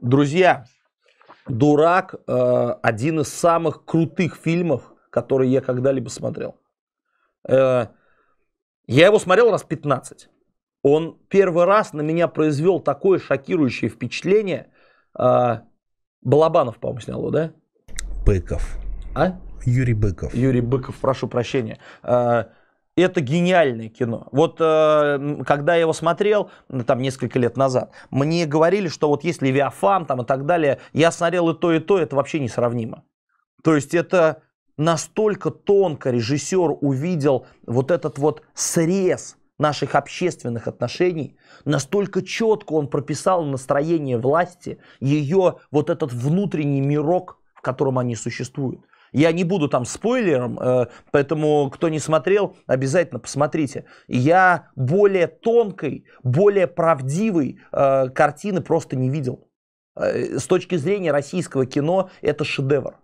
Друзья, Дурак э, один из самых крутых фильмов, которые я когда-либо смотрел. Э, я его смотрел раз 15. Он первый раз на меня произвел такое шокирующее впечатление. Э, Балабанов, по-моему, снял его, да? Быков. А? Юрий Быков. Юрий Быков, прошу прощения. Э, это гениальное кино. Вот э, когда я его смотрел, там несколько лет назад, мне говорили, что вот есть Левиафан там и так далее, я смотрел и то, и то, это вообще несравнимо. То есть это настолько тонко режиссер увидел вот этот вот срез наших общественных отношений, настолько четко он прописал настроение власти, ее вот этот внутренний мирок, в котором они существуют. Я не буду там спойлером, э, поэтому кто не смотрел, обязательно посмотрите. Я более тонкой, более правдивой э, картины просто не видел. Э, с точки зрения российского кино это шедевр.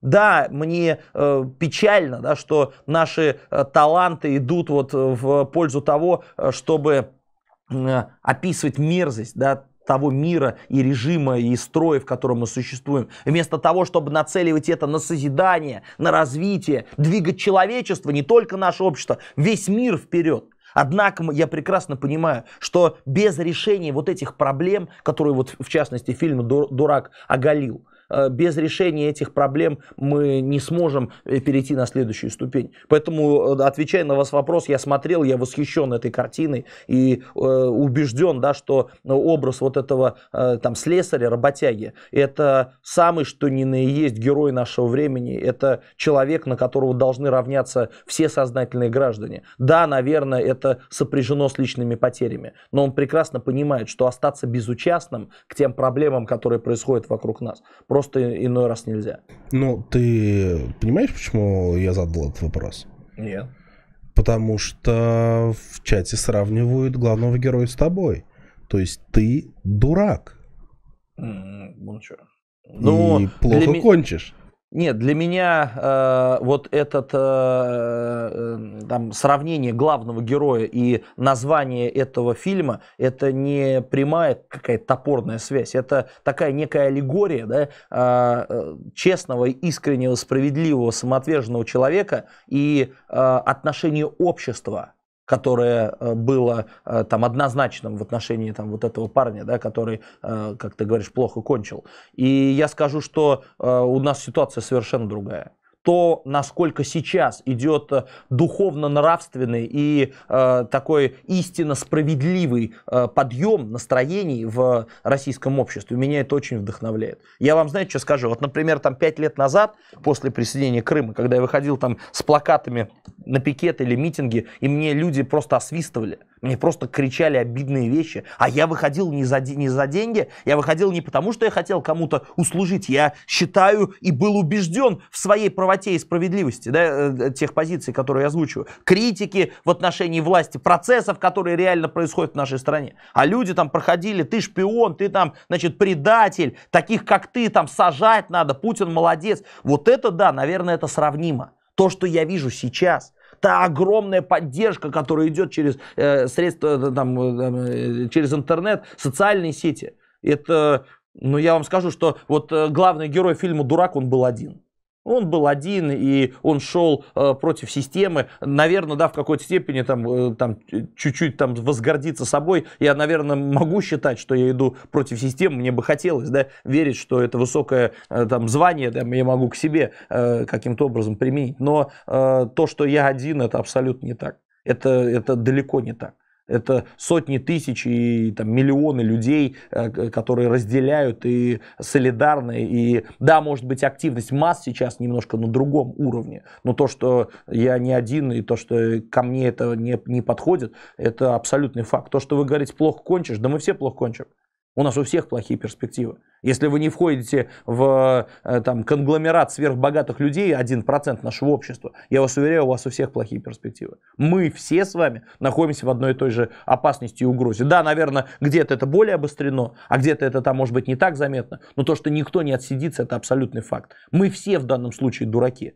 Да, мне э, печально, да, что наши э, таланты идут вот в пользу того, чтобы э, описывать мерзость, да, того мира и режима и строя, в котором мы существуем. Вместо того, чтобы нацеливать это на созидание, на развитие, двигать человечество, не только наше общество, весь мир вперед. Однако я прекрасно понимаю, что без решения вот этих проблем, которые вот в частности фильм «Дурак» оголил, Э, без решения этих проблем мы не сможем э, перейти на следующую ступень. Поэтому, э, отвечая на вас вопрос, я смотрел, я восхищен этой картиной и убежден, да, что образ вот этого там слесаря, работяги, это самый, что ни на есть герой нашего времени, это человек, на которого должны равняться все сознательные граждане. Да, наверное, это сопряжено с личными потерями, но он прекрасно понимает, что остаться безучастным к тем проблемам, которые происходят вокруг нас, просто просто иной раз нельзя. Ну, ты понимаешь, почему я задал этот вопрос? Нет. Потому что в чате сравнивают главного героя с тобой. То есть ты дурак. ну, что? Ну, и плохо ми... кончишь. Нет, для меня э, вот это э, э, там, сравнение главного героя и название этого фильма, это не прямая какая-то топорная связь, это такая некая аллегория да, а, э, честного, искреннего, справедливого, самоотверженного человека и э, отношения общества которое э, было э, там однозначным в отношении там вот этого парня, да, который, э, как ты говоришь, плохо кончил. И я скажу, что у нас ситуация совершенно другая то, насколько сейчас идет э, духовно-нравственный и э, такой истинно справедливый э, подъем настроений в российском обществе. Меня это очень вдохновляет. Я вам, знаете, что скажу? Вот, например, там пять лет назад, после присоединения Крыма, когда я выходил там с плакатами на пикет или митинги, и мне люди просто освистывали. Мне просто кричали обидные вещи. А я выходил не за, не за деньги, я выходил не потому, что я хотел кому-то услужить. Я считаю и был убежден в своей правоте и справедливости да, э, э, тех позиций, которые я озвучиваю. Критики в отношении власти, процессов, которые реально происходят в нашей стране. А люди там проходили, ты шпион, ты там, значит, предатель, таких как ты там сажать надо, Путин молодец. Вот это да, наверное, это сравнимо. То, что я вижу сейчас – та огромная поддержка, которая идет через э, средства, э, э, там, э, через интернет, социальные сети. Это, ну я вам скажу, что вот э, главный герой фильма «Дурак», он был один. Он был один, и он шел э, против системы. Наверное, да, в какой-то степени там, э, там чуть-чуть там возгордиться собой. Я, наверное, могу считать, что я иду против системы. Мне бы хотелось, да, верить, что это высокое э, там звание, да, я могу к себе каким-то образом применить. Но то, что я один, это абсолютно не так. Это, это далеко не так. Это сотни тысяч и там, миллионы людей, э, которые разделяют и солидарны. И да, может быть, активность масс сейчас немножко на другом уровне. Но то, что я не один и то, что ко мне это не, не подходит, это абсолютный факт. То, что вы говорите, плохо кончишь, да мы все плохо кончим. У нас у всех плохие перспективы. Если вы не входите в э, там, конгломерат сверхбогатых людей, 1% нашего общества, я вас уверяю, у вас у всех плохие перспективы. Мы все с вами находимся в одной и той же опасности и угрозе. Да, наверное, где-то это более обострено, а где-то это там может быть не так заметно, но то, что никто не отсидится, это абсолютный факт. Мы все в данном случае дураки.